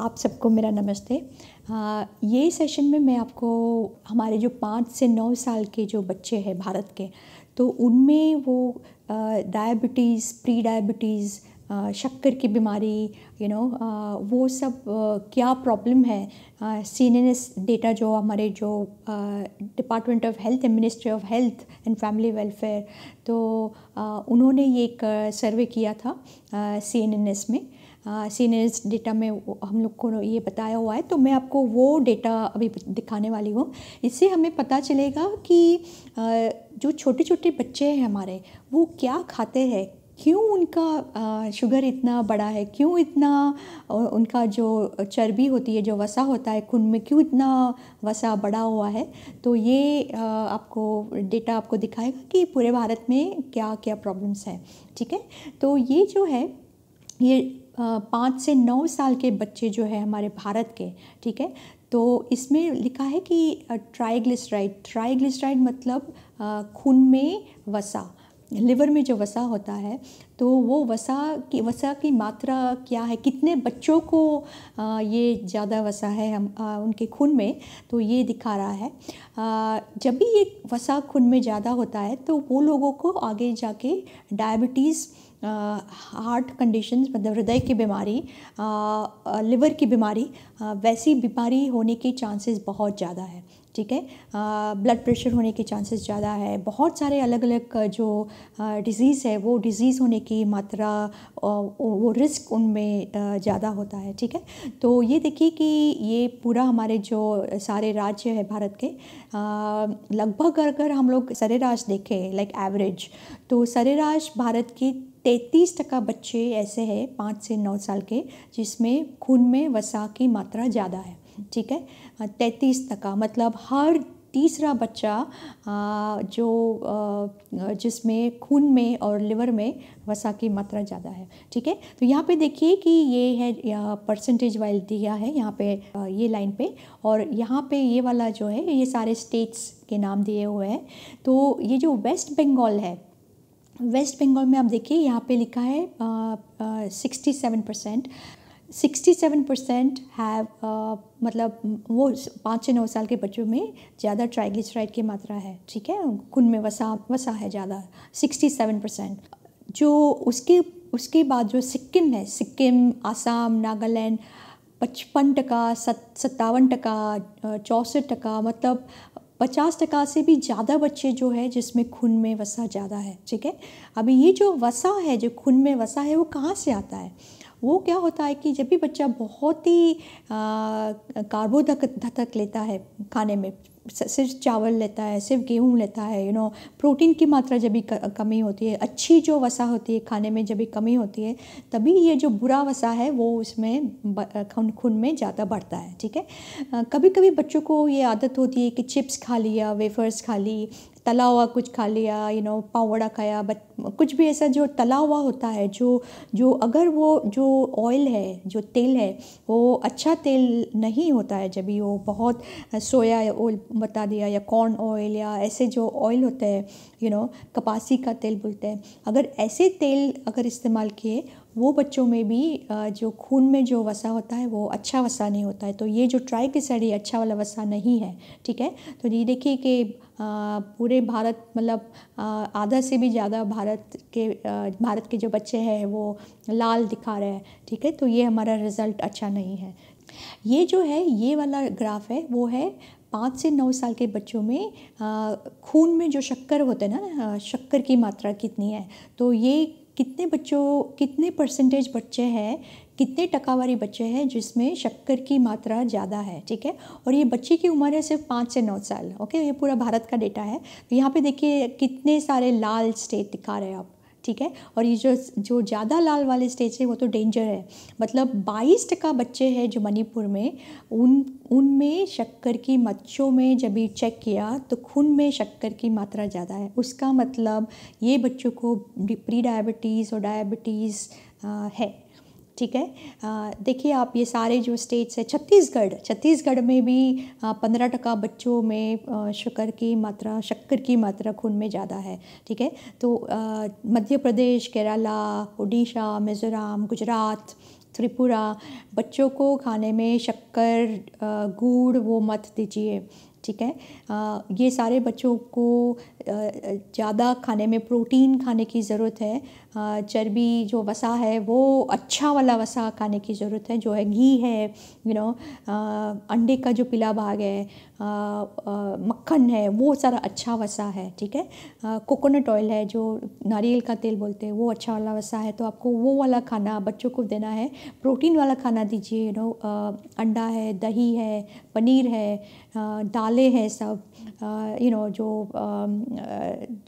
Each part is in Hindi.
आप सबको मेरा नमस्ते आ, ये सेशन में मैं आपको हमारे जो पाँच से नौ साल के जो बच्चे हैं भारत के तो उनमें वो डायबिटीज़ प्री डायबिटीज़ शक्कर की बीमारी यू you नो know, वो सब क्या प्रॉब्लम है एन एस डेटा जो हमारे जो department of health and ministry of health and family welfare तो उन्होंने ये एक सर्वे किया था सी एन एन एस में सीनियर्स डेटा में हम लोग को ये बताया हुआ है तो मैं आपको वो डेटा अभी दिखाने वाली हूँ इससे हमें पता चलेगा कि जो छोटे छोटे बच्चे हैं हमारे वो क्या खाते हैं क्यों उनका शुगर इतना बड़ा है क्यों इतना उनका जो चर्बी होती है जो वसा होता है खून में क्यों इतना वसा बढ़ा हुआ है तो ये आपको डेटा आपको दिखाएगा कि पूरे भारत में क्या क्या प्रॉब्लम्स हैं ठीक है तो ये जो है ये पाँच से नौ साल के बच्चे जो है हमारे भारत के ठीक है तो इसमें लिखा है कि ट्राइग्लिसराइड ट्राइग्लिसराइड मतलब खून में वसा लिवर में जो वसा होता है तो वो वसा की वसा की मात्रा क्या है कितने बच्चों को ये ज़्यादा वसा है हम उनके खून में तो ये दिखा रहा है जब भी ये वसा खून में ज़्यादा होता है तो वो लोगों को आगे जाके डायबिटीज़ हार्ट कंडीशंस मतलब हृदय की बीमारी लिवर की बीमारी वैसी बीमारी होने के चांसेस बहुत ज़्यादा है ठीक है ब्लड प्रेशर होने के चांसेस ज़्यादा है बहुत सारे अलग अलग जो डिज़ीज़ है वो डिज़ीज़ होने की मात्रा वो रिस्क उनमें ज़्यादा होता है ठीक है तो ये देखिए कि ये पूरा हमारे जो सारे राज्य है भारत के लगभग अगर हम लोग सरेराश देखें लाइक एवरेज तो सरेराश भारत की तैंतीस टका बच्चे ऐसे हैं पाँच से नौ साल के जिसमें खून में वसा की मात्रा ज़्यादा है ठीक है तैंतीस टका मतलब हर तीसरा बच्चा जो जिसमें खून में और लिवर में वसा की मात्रा ज़्यादा है ठीक है तो यहाँ पे देखिए कि ये है परसेंटेज वाइज दिया है यहाँ पे ये लाइन पे और यहाँ पे ये वाला जो है ये सारे स्टेट्स के नाम दिए हुए हैं तो ये जो वेस्ट बंगाल है वेस्ट बंगाल में आप देखिए यहाँ पे लिखा है sixty seven percent sixty seven percent have मतलब वो पाँच से नौ साल के बच्चों में ज़्यादा ट्राइग्लिसराइड की मात्रा है ठीक है खून में वसा वसा है ज़्यादा सिक्सटी सेवन परसेंट जो उसके उसके बाद जो सिक्किम है सिक्किम आसाम नागालैंड पचपन टका सत सत्तावन टका चौंसठ टका मतलब पचास टका से भी ज़्यादा बच्चे जो है जिसमें खून में वसा ज़्यादा है ठीक है अभी ये जो वसा है जो खून में वसा है वो कहाँ से आता है वो क्या होता है कि जब भी बच्चा बहुत ही कार्बोधतक लेता है खाने में सिर्फ चावल लेता है सिर्फ गेहूँ लेता है यू नो प्रोटीन की मात्रा जब भी कमी होती है अच्छी जो वसा होती है खाने में जब भी कमी होती है तभी ये जो बुरा वसा है वो उसमें खून खून में ज़्यादा बढ़ता है ठीक है कभी कभी बच्चों को ये आदत होती है कि चिप्स खा लिया वेफर्स खा ली तला हुआ कुछ खा लिया यू नो पावड़ा खाया बट कुछ भी ऐसा जो तला हुआ होता है जो जो अगर वो जो ऑयल है जो तेल है वो अच्छा तेल नहीं होता है जब वो बहुत सोया ऑयल बता दिया या कॉर्न ऑयल या ऐसे जो ऑयल होते हैं यू नो कपासी का तेल बोलते हैं अगर ऐसे तेल अगर इस्तेमाल किए वो बच्चों में भी जो खून में जो वसा होता है वो अच्छा वसा नहीं होता है तो ये जो ट्राई की सड़ी अच्छा वाला वसा नहीं है ठीक है तो ये देखिए कि पूरे भारत मतलब आधा से भी ज़्यादा भारत के भारत के जो बच्चे हैं वो लाल दिखा रहे हैं ठीक है तो ये हमारा रिज़ल्ट अच्छा नहीं है ये जो है ये वाला ग्राफ है वो है पाँच से नौ साल के बच्चों में खून में जो शक्कर होते हैं ना शक्कर की मात्रा कितनी है तो ये कितने बच्चों कितने परसेंटेज बच्चे हैं कितने टका वाले बच्चे हैं जिसमें शक्कर की मात्रा ज़्यादा है ठीक है और ये बच्चे की उम्र है सिर्फ पाँच से नौ साल ओके ये पूरा भारत का डेटा है तो यहाँ पे देखिए कितने सारे लाल स्टेट दिखा रहे हैं आप ठीक है और ये जो जो ज़्यादा लाल वाले स्टेज है वो तो डेंजर है मतलब बाईस टका बच्चे हैं जो मणिपुर में उन उनमें शक्कर की मच्छों में जब भी चेक किया तो खून में शक्कर की मात्रा ज़्यादा है उसका मतलब ये बच्चों को प्री डायबिटीज़ और डायबिटीज़ है ठीक है देखिए आप ये सारे जो स्टेट्स है छत्तीसगढ़ छत्तीसगढ़ में भी पंद्रह टका बच्चों में शक्कर की मात्रा शक्कर की मात्रा खून में ज़्यादा है ठीक है तो मध्य प्रदेश केरला उड़ीसा मिज़ोरम गुजरात त्रिपुरा बच्चों को खाने में शक्कर गुड़ वो मत दीजिए ठीक है आ, ये सारे बच्चों को ज़्यादा खाने में प्रोटीन खाने की ज़रूरत है चर्बी जो वसा है वो अच्छा वाला वसा खाने की ज़रूरत है जो है घी है यू नो अंडे का जो पीला भाग है मक्खन है वो सारा अच्छा वसा है ठीक है कोकोनट ऑयल है जो नारियल का तेल बोलते हैं वो अच्छा वाला वसा है तो आपको वो वाला खाना बच्चों को देना है प्रोटीन वाला खाना दीजिए यू नो अंडा है दही है पनीर है दालें हैं सब यू नो जो आ,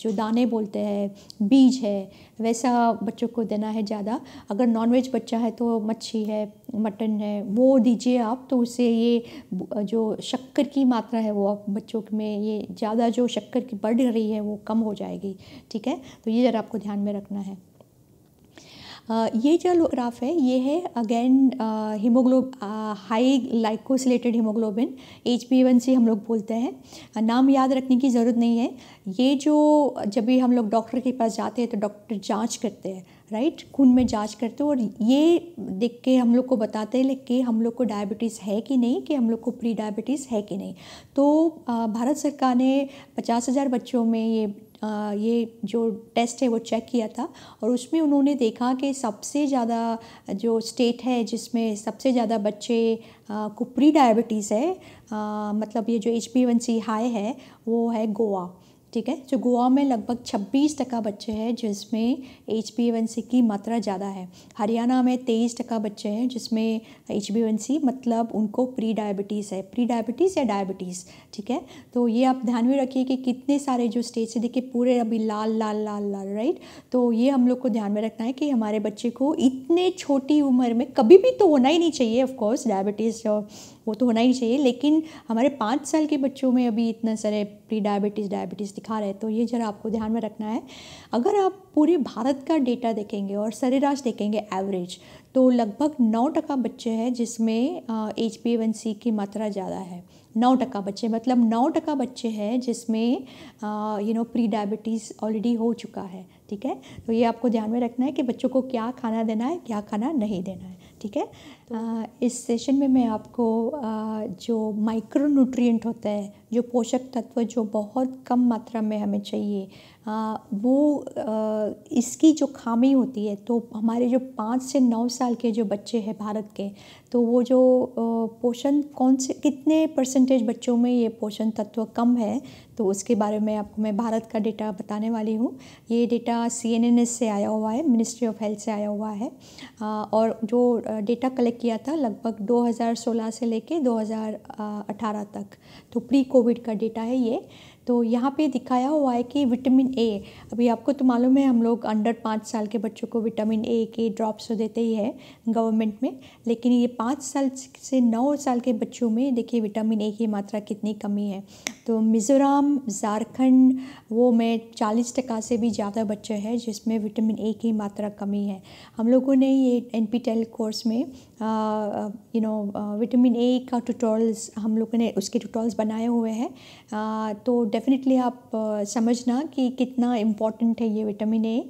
जो दाने बोलते हैं बीज है वैसा बच्चों को देना है ज़्यादा अगर नॉनवेज बच्चा है तो मच्छी है मटन है वो दीजिए आप तो उससे ये जो शक्कर की मात्रा है वो आप बच्चों में ये ज़्यादा जो शक्कर की बढ़ रही है वो कम हो जाएगी ठीक है तो ये ज़रा आपको ध्यान में रखना है ये जो ग्राफ है ये है अगेन हीमोग्लोब हाई लाइकोसिलेटेड हीमोग्लोबिन एच से हम लोग बोलते हैं नाम याद रखने की ज़रूरत नहीं है ये जो जब भी हम लोग डॉक्टर के पास जाते हैं तो डॉक्टर जाँच करते हैं राइट खून में जांच करते हैं और ये देख के हम लोग को बताते हैं कि हम लोग को डायबिटीज़ है कि नहीं कि हम लोग को प्री डायबिटीज़ है कि नहीं तो भारत सरकार ने पचास हज़ार बच्चों में ये ये जो टेस्ट है वो चेक किया था और उसमें उन्होंने देखा कि सबसे ज़्यादा जो स्टेट है जिसमें सबसे ज़्यादा बच्चे को प्री डायबिटीज़ है मतलब ये जो H P one C high है वो है गोवा ठीक है जो गोवा में लगभग 26 टका बच्चे हैं जिसमें एच बी वन सी की मात्रा ज़्यादा है हरियाणा में तेईस टका बच्चे हैं जिसमें एच बी वन सी मतलब उनको प्री डायबिटीज़ है प्री डायबिटीज़ या डायबिटीज़ ठीक है तो ये आप ध्यान में रखिए कि कितने सारे जो स्टेज से देखिए पूरे अभी लाल लाल लाल लाल राइट तो ये हम लोग को ध्यान में रखना है कि हमारे बच्चे को इतने छोटी उम्र में कभी भी तो होना ही नहीं चाहिए ऑफकोर्स डायबिटीज़ वो तो होना ही चाहिए लेकिन हमारे पाँच साल के बच्चों में अभी इतना सारे प्री डायबिटीज़ डायबिटीज़ दिखा रहे हैं तो ये ज़रा आपको ध्यान में रखना है अगर आप पूरे भारत का डेटा देखेंगे और सरेराश देखेंगे एवरेज तो लगभग नौ टका बच्चे हैं जिसमें एच पी वन सी की मात्रा ज़्यादा है नौ टका बच्चे मतलब नौ टका बच्चे हैं जिसमें you know pre diabetes already हो चुका है ठीक है तो ये आपको ध्यान में रखना है कि बच्चों को क्या खाना देना है क्या खाना नहीं देना है ठीक है इस सेशन में मैं आपको जो माइक्रो न्यूट्रिएंट होते हैं जो पोषक तत्व जो बहुत कम मात्रा में हमें चाहिए आ, वो आ, इसकी जो खामी होती है तो हमारे जो पाँच से नौ साल के जो बच्चे हैं भारत के तो वो जो पोषण कौन से कितने परसेंटेज बच्चों में ये पोषण तत्व कम है तो उसके बारे में आपको मैं भारत का डेटा बताने वाली हूँ ये डेटा सी से आया हुआ है मिनिस्ट्री ऑफ हेल्थ से आया हुआ है आ, और जो डेटा कलेक्ट किया था लगभग 2016 से लेके 2018 तक तो प्री कोविड कोविड का डेटा है ये तो यहाँ पे दिखाया हुआ है कि विटामिन ए अभी आपको तो मालूम है हम लोग अंडर पाँच साल के बच्चों को विटामिन ए के ड्रॉप्स तो देते ही है गवर्नमेंट में लेकिन ये पाँच साल से नौ साल के बच्चों में देखिए विटामिन ए की मात्रा कितनी कमी है तो मिज़ोरम झारखंड वो में चालीस टका से भी ज़्यादा बच्चे हैं जिसमें विटामिन ए की मात्रा कमी है हम लोगों ने ये एन कोर्स e में यू नो विटामिन ए का ट्यूटोरियल्स हम लोगों ने उसके ट्यूटोरियल्स बनाए हुए हैं तो डेफिनेटली आप समझना कि कितना इम्पॉर्टेंट है ये विटामिन ए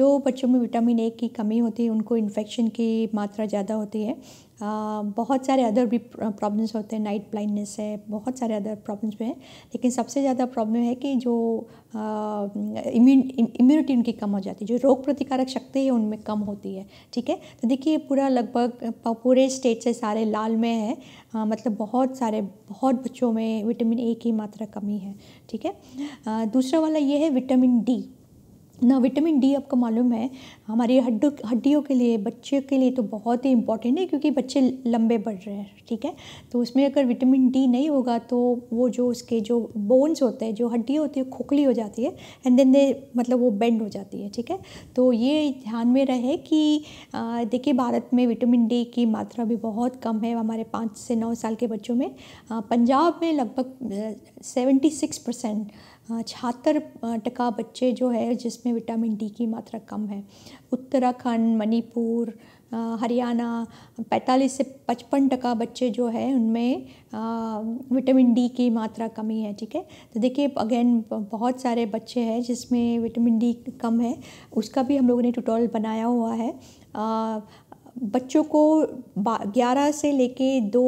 जो बच्चों में विटामिन ए की कमी होती है उनको इन्फेक्शन की मात्रा ज़्यादा होती है बहुत सारे अदर भी प्रॉब्लम्स होते हैं नाइट ब्लाइंडनेस है बहुत सारे अदर प्रॉब्लम्स भी हैं लेकिन सबसे ज़्यादा प्रॉब्लम है कि जो इम्यून इम्यूनिटी उनकी कम हो जाती है जो रोग प्रतिकारक शक्ति है उनमें कम होती है ठीक है तो देखिए पूरा लगभग पूरे स्टेट से सारे लाल में है आ, मतलब बहुत सारे बहुत बच्चों में विटामिन ए की मात्रा कमी है ठीक है दूसरा वाला ये है विटामिन डी ना विटामिन डी आपको मालूम है हमारी हड्डों हड्डियों के लिए बच्चों के लिए तो बहुत ही इंपॉर्टेंट है क्योंकि बच्चे लंबे बढ़ रहे हैं ठीक है तो उसमें अगर विटामिन डी नहीं होगा तो वो जो उसके जो बोन्स होते हैं जो हड्डियाँ होती है खोखली हो जाती है एंड देन दे मतलब वो बेंड हो जाती है ठीक है तो ये ध्यान में रहे कि देखिए भारत में विटामिन डी की मात्रा भी बहुत कम है हमारे पाँच से नौ साल के बच्चों में आ, पंजाब में लगभग सेवेंटी सिक्स परसेंट छहत्तर टका बच्चे जो है जिसमें विटामिन डी की मात्रा कम है उत्तराखंड मणिपुर हरियाणा 45 से पचपन टका बच्चे जो है उनमें विटामिन डी की मात्रा कमी है ठीक है तो देखिए अगेन बहुत सारे बच्चे हैं जिसमें विटामिन डी कम है उसका भी हम लोगों ने ट्यूटोरियल बनाया हुआ है बच्चों को ग्यारह से लेके दो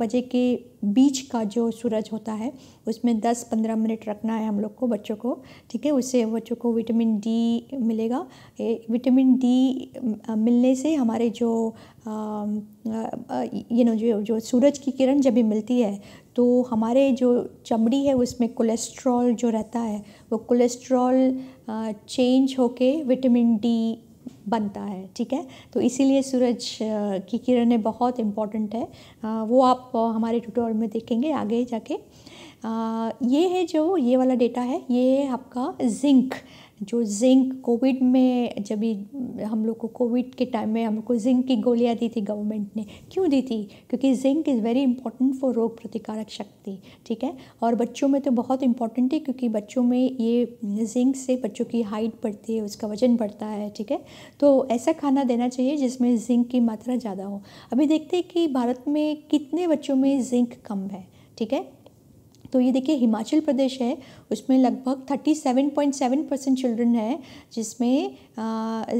बजे के बीच का जो सूरज होता है उसमें 10-15 मिनट रखना है हम लोग को बच्चों को ठीक है उससे बच्चों को विटामिन डी मिलेगा विटामिन डी मिलने से हमारे जो यू नो जो जो सूरज की किरण जब भी मिलती है तो हमारे जो चमड़ी है उसमें कोलेस्ट्रॉल जो रहता है वो कोलेस्ट्रॉल चेंज होके विटामिन डी बनता है ठीक है तो इसीलिए सूरज की किरणें बहुत इम्पॉर्टेंट है वो आप हमारे ट्यूटोरियल में देखेंगे आगे जाके ये है जो ये वाला डेटा है ये है आपका जिंक जो जिंक कोविड में जब हम लोग को कोविड के टाइम में हम लोग को जिंक की गोलियां दी थी गवर्नमेंट ने क्यों दी थी क्योंकि zinc is very important for रोग प्रतिकारक शक्ति ठीक है और बच्चों में तो बहुत इंपॉर्टेंट है क्योंकि बच्चों में ये जिंक से बच्चों की हाइट बढ़ती है उसका वजन बढ़ता है ठीक है तो ऐसा खाना देना चाहिए जिसमें जिंक की मात्रा ज़्यादा हो अभी देखते हैं कि भारत में कितने बच्चों में जिंक कम है ठीक है तो ये देखिए हिमाचल प्रदेश है उसमें लगभग 37.7 परसेंट चिल्ड्रन है जिसमें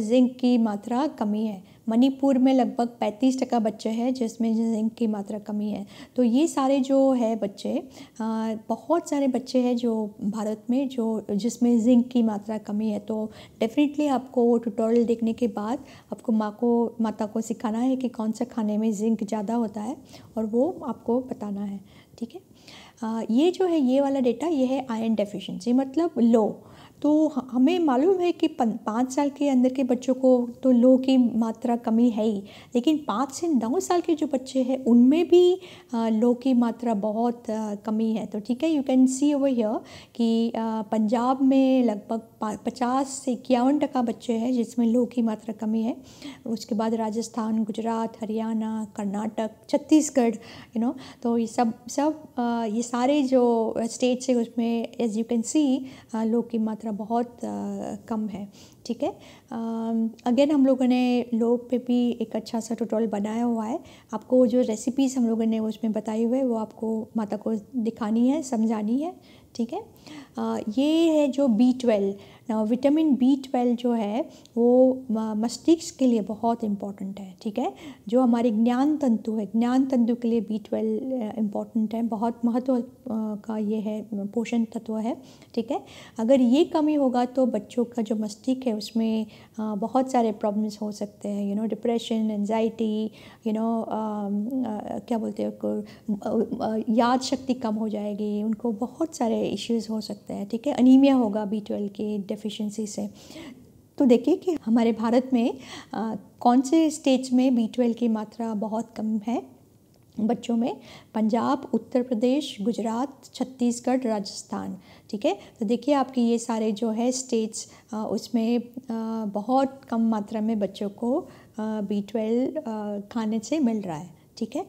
जिंक की मात्रा कमी है मणिपुर में लगभग 35 टका बच्चे हैं जिसमें जिंक की मात्रा कमी है तो ये सारे जो है बच्चे आ, बहुत सारे बच्चे हैं जो भारत में जो जिसमें जिंक की मात्रा कमी है तो डेफिनेटली आपको वो ट्यूटोरियल देखने के बाद आपको माँ को माता को सिखाना है कि कौन सा खाने में जिंक ज़्यादा होता है और वो आपको बताना है ठीक है ये जो है ये वाला डेटा ये है आयरन डेफिशिएंसी मतलब लो तो हमें मालूम है कि पाँच साल के अंदर के बच्चों को तो लोह की मात्रा कमी है ही लेकिन पाँच से नौ साल के जो बच्चे हैं उनमें भी लोह की मात्रा बहुत कमी है तो ठीक है you can see over here कि पंजाब में लगभग पचास से इक्यावन टका बच्चे हैं जिसमें लोह की मात्रा कमी है उसके बाद राजस्थान गुजरात हरियाणा कर्नाटक छत्तीसगढ़ यू नो तो ये सब सब ये सारे जो स्टेट्स है उसमें एज यू कैन सी लोह की मात्रा बहुत कम है ठीक है अगेन हम लोगों ने लोग पे भी एक अच्छा सा ट्यूटोरियल बनाया हुआ है आपको जो रेसिपीज़ हम लोगों ने उसमें बताई हुई है वो आपको माता को दिखानी है समझानी है ठीक है ये है जो B twelve vitamin B twelve जो है वो मस्तिष्क के लिए बहुत इम्पॉर्टेंट है ठीक है जो हमारे ज्ञान तंतु है ज्ञान तंतु के लिए बी ट्वेल्व इम्पॉर्टेंट है बहुत महत्व का ये है पोषण तत्व है ठीक है अगर ये कमी होगा तो बच्चों का जो मस्तिष्क है उसमें बहुत सारे प्रॉब्लम्स हो सकते हैं you know depression anxiety you know क्या बोलते हैं याद शक्ति कम हो जाएगी उनको बहुत सारे इश्यूज़ हो सकते हैं ठीक है अनीमिया होगा बी ट्वेल्व के डेफिशिएंसी से तो देखिए कि हमारे भारत में आ, कौन से स्टेज में बी ट्वेल्व की मात्रा बहुत कम है बच्चों में पंजाब उत्तर प्रदेश गुजरात छत्तीसगढ़ राजस्थान ठीक है तो देखिए आपके ये सारे जो है स्टेट्स उसमें आ, बहुत कम मात्रा में बच्चों को बी ट्वेल्व खाने से मिल रहा है ठीक है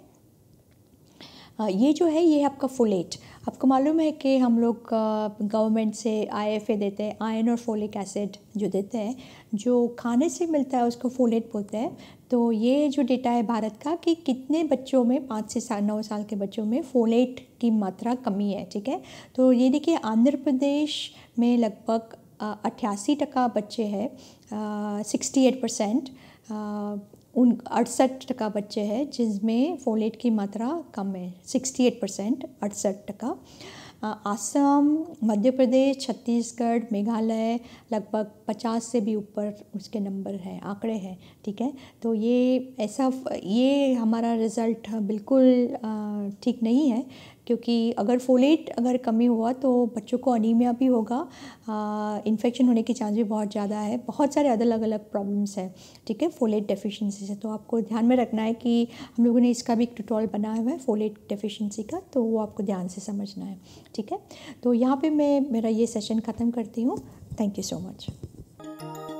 हाँ, ये जो है ये है आपका फोलेट आपको मालूम है कि हम लोग गवर्नमेंट से आईएफए देते हैं आयन और फोलिक एसिड जो देते हैं जो खाने से मिलता है उसको फोलेट बोलते हैं तो ये जो डेटा है भारत का कि कितने बच्चों में पाँच से सा, नौ साल के बच्चों में फोलेट की मात्रा कमी है ठीक है तो ये देखिए आंध्र प्रदेश में लगभग अट्ठासी टका बच्चे हैं सिक्सटी एट परसेंट उन अड़सठ टका बच्चे हैं जिसमें फोलेट की मात्रा कम है सिक्सटी एट परसेंट अड़सठ टका आसाम मध्य प्रदेश छत्तीसगढ़ मेघालय लगभग 50 से भी ऊपर उसके नंबर हैं आंकड़े हैं ठीक है तो ये ऐसा ये हमारा रिज़ल्ट बिल्कुल ठीक नहीं है क्योंकि अगर फोलेट अगर कमी हुआ तो बच्चों को अनीमिया भी होगा इन्फेक्शन होने के चांस भी बहुत ज़्यादा है बहुत सारे अलग अलग प्रॉब्लम्स हैं ठीक है फोलेट डेफिशिएंसी से तो आपको ध्यान में रखना है कि हम लोगों ने इसका भी एक ट्यूटोरियल बनाया हुआ है फोलेट डेफिशिएंसी का तो वो आपको ध्यान से समझना है ठीक है तो यहाँ पर मैं मेरा ये सेशन ख़त्म करती हूँ थैंक यू सो मच